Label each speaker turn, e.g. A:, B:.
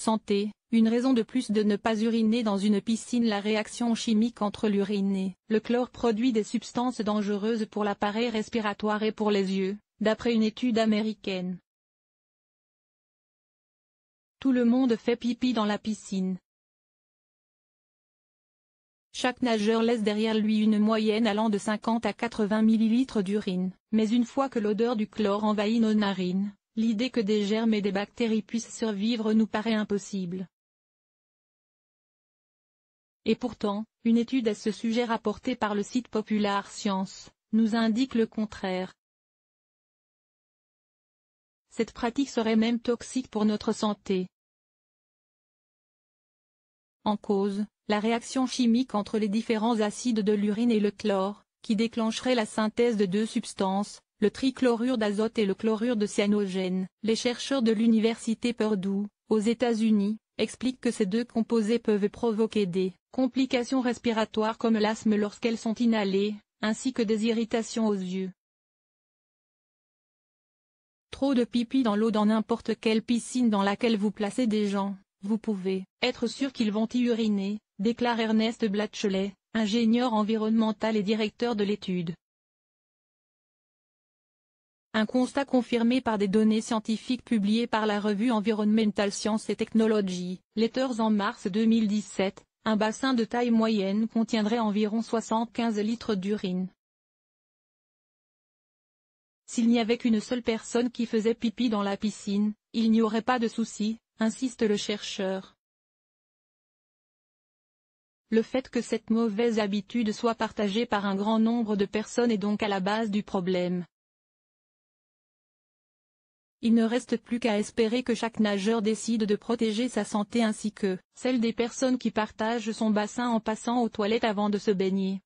A: Santé, une raison de plus de ne pas uriner dans une piscine La réaction chimique entre l'urine et le chlore produit des substances dangereuses pour l'appareil respiratoire et pour les yeux, d'après une étude américaine. Tout le monde fait pipi dans la piscine. Chaque nageur laisse derrière lui une moyenne allant de 50 à 80 ml d'urine, mais une fois que l'odeur du chlore envahit nos narines, L'idée que des germes et des bactéries puissent survivre nous paraît impossible. Et pourtant, une étude à ce sujet rapportée par le site populaire Science, nous indique le contraire. Cette pratique serait même toxique pour notre santé. En cause, la réaction chimique entre les différents acides de l'urine et le chlore, qui déclencherait la synthèse de deux substances, le trichlorure d'azote et le chlorure de cyanogène. Les chercheurs de l'université Purdue, aux États-Unis, expliquent que ces deux composés peuvent provoquer des complications respiratoires comme l'asthme lorsqu'elles sont inhalées, ainsi que des irritations aux yeux. Trop de pipi dans l'eau dans n'importe quelle piscine dans laquelle vous placez des gens, vous pouvez être sûr qu'ils vont y uriner, déclare Ernest Blatchley, ingénieur environnemental et directeur de l'étude. Un constat confirmé par des données scientifiques publiées par la revue Environmental Science et Technology, Letters en mars 2017, un bassin de taille moyenne contiendrait environ 75 litres d'urine. S'il n'y avait qu'une seule personne qui faisait pipi dans la piscine, il n'y aurait pas de souci, insiste le chercheur. Le fait que cette mauvaise habitude soit partagée par un grand nombre de personnes est donc à la base du problème. Il ne reste plus qu'à espérer que chaque nageur décide de protéger sa santé ainsi que celle des personnes qui partagent son bassin en passant aux toilettes avant de se baigner.